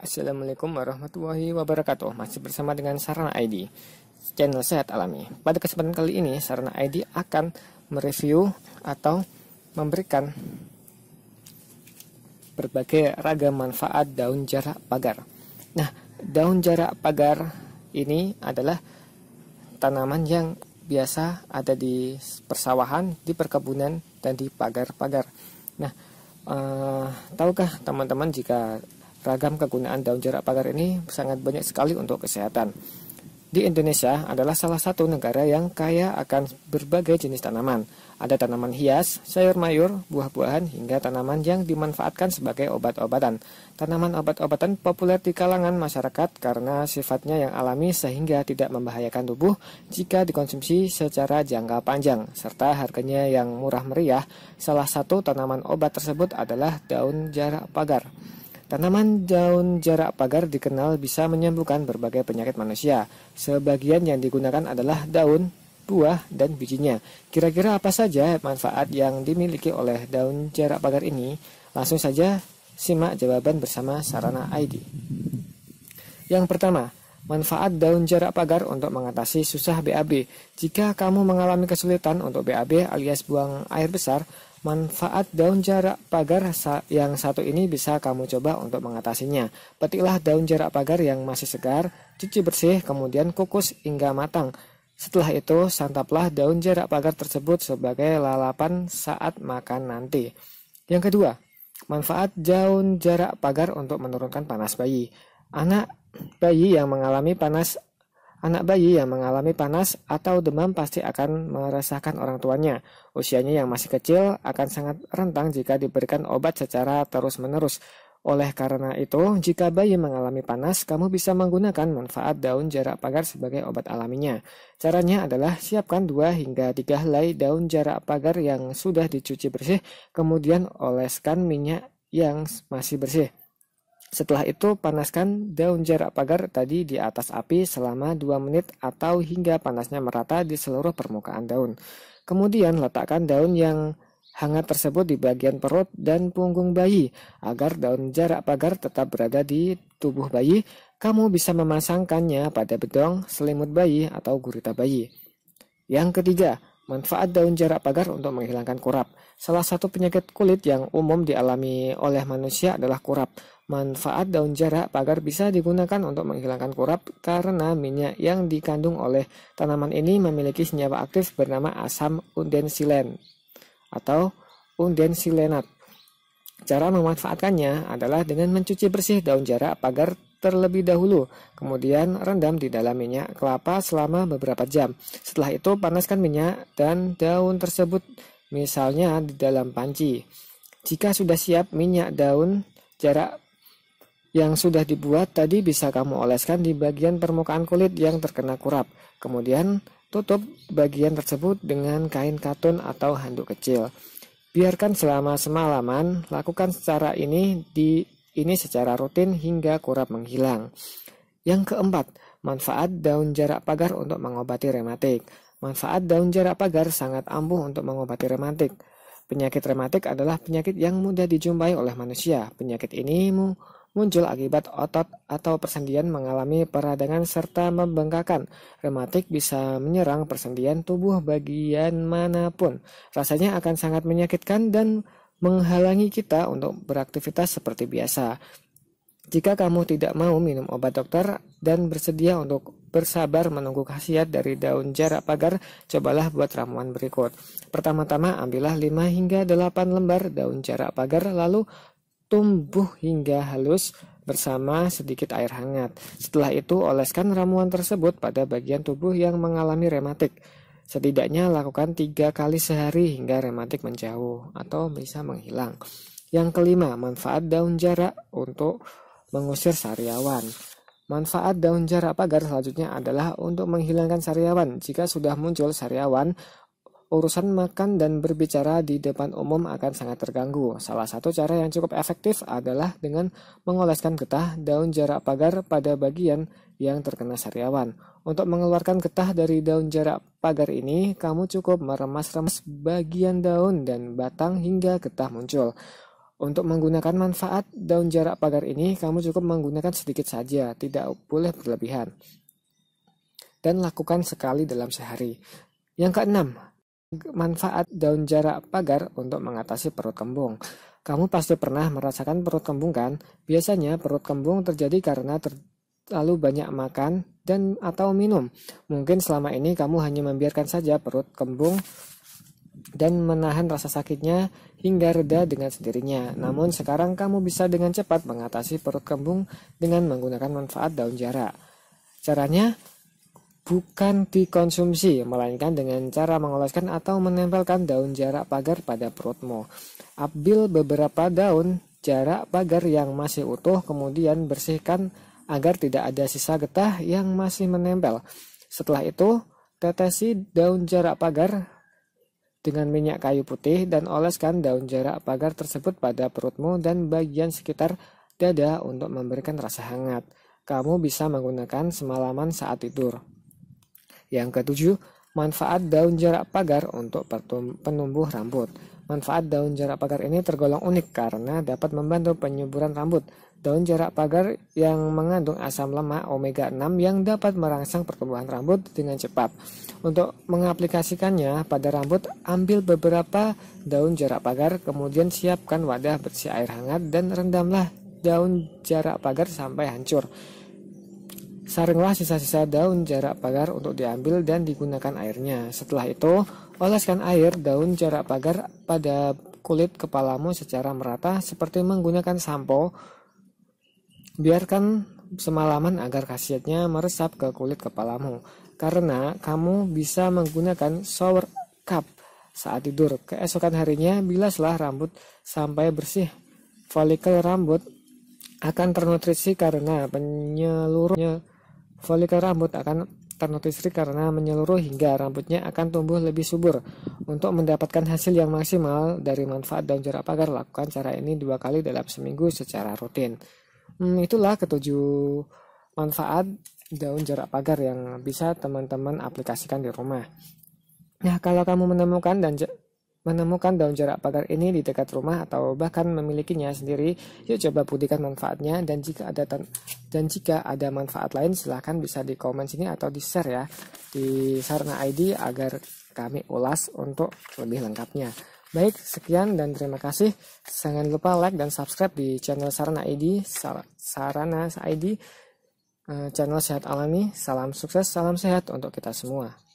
Assalamualaikum warahmatullahi wabarakatuh Masih bersama dengan Sarana ID Channel Sehat Alami Pada kesempatan kali ini Sarana ID akan mereview atau memberikan Berbagai ragam manfaat daun jarak pagar Nah daun jarak pagar ini adalah tanaman yang biasa ada di persawahan, di perkebunan, dan di pagar-pagar Nah, eh, tahukah teman-teman jika Ragam kegunaan daun jarak pagar ini sangat banyak sekali untuk kesehatan. Di Indonesia adalah salah satu negara yang kaya akan berbagai jenis tanaman. Ada tanaman hias, sayur mayur, buah-buahan, hingga tanaman yang dimanfaatkan sebagai obat-obatan. Tanaman obat-obatan populer di kalangan masyarakat karena sifatnya yang alami sehingga tidak membahayakan tubuh jika dikonsumsi secara jangka panjang, serta harganya yang murah meriah. Salah satu tanaman obat tersebut adalah daun jarak pagar. Tanaman daun jarak pagar dikenal bisa menyembuhkan berbagai penyakit manusia. Sebagian yang digunakan adalah daun, buah, dan bijinya. Kira-kira apa saja manfaat yang dimiliki oleh daun jarak pagar ini? Langsung saja simak jawaban bersama Sarana ID. Yang pertama, manfaat daun jarak pagar untuk mengatasi susah BAB. Jika kamu mengalami kesulitan untuk BAB alias buang air besar, Manfaat daun jarak pagar yang satu ini bisa kamu coba untuk mengatasinya. Petiklah daun jarak pagar yang masih segar, cuci bersih, kemudian kukus hingga matang. Setelah itu, santaplah daun jarak pagar tersebut sebagai lalapan saat makan nanti. Yang kedua, manfaat daun jarak pagar untuk menurunkan panas bayi. Anak bayi yang mengalami panas Anak bayi yang mengalami panas atau demam pasti akan merasakan orang tuanya. Usianya yang masih kecil akan sangat rentang jika diberikan obat secara terus-menerus. Oleh karena itu, jika bayi mengalami panas, kamu bisa menggunakan manfaat daun jarak pagar sebagai obat alaminya. Caranya adalah siapkan 2 hingga 3 helai daun jarak pagar yang sudah dicuci bersih, kemudian oleskan minyak yang masih bersih. Setelah itu, panaskan daun jarak pagar tadi di atas api selama 2 menit atau hingga panasnya merata di seluruh permukaan daun. Kemudian letakkan daun yang hangat tersebut di bagian perut dan punggung bayi agar daun jarak pagar tetap berada di tubuh bayi. Kamu bisa memasangkannya pada bedong, selimut bayi, atau gurita bayi. Yang ketiga, manfaat daun jarak pagar untuk menghilangkan kurap. Salah satu penyakit kulit yang umum dialami oleh manusia adalah kurap manfaat daun jarak agar bisa digunakan untuk menghilangkan kurap karena minyak yang dikandung oleh tanaman ini memiliki senyawa aktif bernama asam undensilen atau undensilenat. Cara memanfaatkannya adalah dengan mencuci bersih daun jarak pagar terlebih dahulu, kemudian rendam di dalam minyak kelapa selama beberapa jam. Setelah itu panaskan minyak dan daun tersebut misalnya di dalam panci. Jika sudah siap minyak daun jarak yang sudah dibuat tadi bisa kamu oleskan di bagian permukaan kulit yang terkena kurap. Kemudian tutup bagian tersebut dengan kain katun atau handuk kecil. Biarkan selama semalaman, lakukan secara ini di ini secara rutin hingga kurap menghilang. Yang keempat, manfaat daun jarak pagar untuk mengobati rematik. Manfaat daun jarak pagar sangat ampuh untuk mengobati rematik. Penyakit rematik adalah penyakit yang mudah dijumpai oleh manusia. Penyakit ini mu muncul akibat otot atau persendian mengalami peradangan serta membengkakan. Rematik bisa menyerang persendian tubuh bagian manapun. Rasanya akan sangat menyakitkan dan menghalangi kita untuk beraktivitas seperti biasa. Jika kamu tidak mau minum obat dokter dan bersedia untuk bersabar menunggu khasiat dari daun jarak pagar, cobalah buat ramuan berikut. Pertama-tama ambillah 5 hingga 8 lembar daun jarak pagar lalu tumbuh hingga halus bersama sedikit air hangat. Setelah itu, oleskan ramuan tersebut pada bagian tubuh yang mengalami rematik. Setidaknya lakukan tiga kali sehari hingga rematik menjauh atau bisa menghilang. Yang kelima, manfaat daun jarak untuk mengusir sariawan. Manfaat daun jarak pagar selanjutnya adalah untuk menghilangkan sariawan. Jika sudah muncul sariawan, urusan makan dan berbicara di depan umum akan sangat terganggu. Salah satu cara yang cukup efektif adalah dengan mengoleskan getah daun jarak pagar pada bagian yang terkena sariawan. Untuk mengeluarkan getah dari daun jarak pagar ini, kamu cukup meremas-remas bagian daun dan batang hingga getah muncul. Untuk menggunakan manfaat daun jarak pagar ini, kamu cukup menggunakan sedikit saja, tidak boleh berlebihan. Dan lakukan sekali dalam sehari. Yang keenam, manfaat daun jarak pagar untuk mengatasi perut kembung. Kamu pasti pernah merasakan perut kembung kan? Biasanya perut kembung terjadi karena terlalu banyak makan dan atau minum. Mungkin selama ini kamu hanya membiarkan saja perut kembung dan menahan rasa sakitnya hingga reda dengan sendirinya. Namun sekarang kamu bisa dengan cepat mengatasi perut kembung dengan menggunakan manfaat daun jarak. Caranya, bukan dikonsumsi, melainkan dengan cara mengoleskan atau menempelkan daun jarak pagar pada perutmu. Ambil beberapa daun jarak pagar yang masih utuh, kemudian bersihkan agar tidak ada sisa getah yang masih menempel. Setelah itu, tetesi daun jarak pagar dengan minyak kayu putih dan oleskan daun jarak pagar tersebut pada perutmu dan bagian sekitar dada untuk memberikan rasa hangat. Kamu bisa menggunakan semalaman saat tidur. Yang ketujuh, manfaat daun jarak pagar untuk penumbuh rambut. Manfaat daun jarak pagar ini tergolong unik karena dapat membantu penyuburan rambut. Daun jarak pagar yang mengandung asam lemak omega 6 yang dapat merangsang pertumbuhan rambut dengan cepat. Untuk mengaplikasikannya pada rambut, ambil beberapa daun jarak pagar, kemudian siapkan wadah bersih air hangat dan rendamlah daun jarak pagar sampai hancur. Saringlah sisa-sisa daun jarak pagar untuk diambil dan digunakan airnya. Setelah itu, oleskan air daun jarak pagar pada kulit kepalamu secara merata seperti menggunakan sampo. Biarkan semalaman agar khasiatnya meresap ke kulit kepalamu. Karena kamu bisa menggunakan shower cup saat tidur. Keesokan harinya, bilaslah rambut sampai bersih. Folikel rambut akan ternutrisi karena penyeluruhnya Folikel rambut akan ternutrisi karena menyeluruh hingga rambutnya akan tumbuh lebih subur. Untuk mendapatkan hasil yang maksimal dari manfaat daun jeruk pagar, lakukan cara ini dua kali dalam seminggu secara rutin. Hmm, itulah ketujuh manfaat daun jeruk pagar yang bisa teman-teman aplikasikan di rumah. Nah, kalau kamu menemukan dan menemukan daun jarak pagar ini di dekat rumah atau bahkan memilikinya sendiri, yuk coba buktikan manfaatnya dan jika ada dan jika ada manfaat lain silahkan bisa di komen sini atau di share ya di Sarna ID agar kami ulas untuk lebih lengkapnya. Baik, sekian dan terima kasih. Jangan lupa like dan subscribe di channel Sarana ID, Sar Sarana ID, eh, channel Sehat Alami. Salam sukses, salam sehat untuk kita semua.